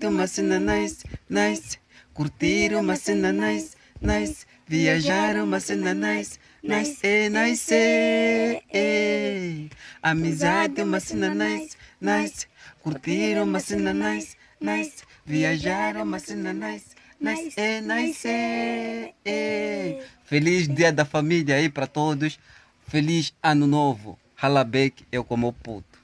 Do uma cena nice, nice. Curtir uma cena nice, nice. Viajar uma cena nice, nice, eh, nice. é Amizade uma cena nice, nice. Curtir uma cena nice, nice. Viajar uma cena nice, nice, nice. Feliz dia da família aí para todos. Feliz ano novo. Halabek, eu como puto.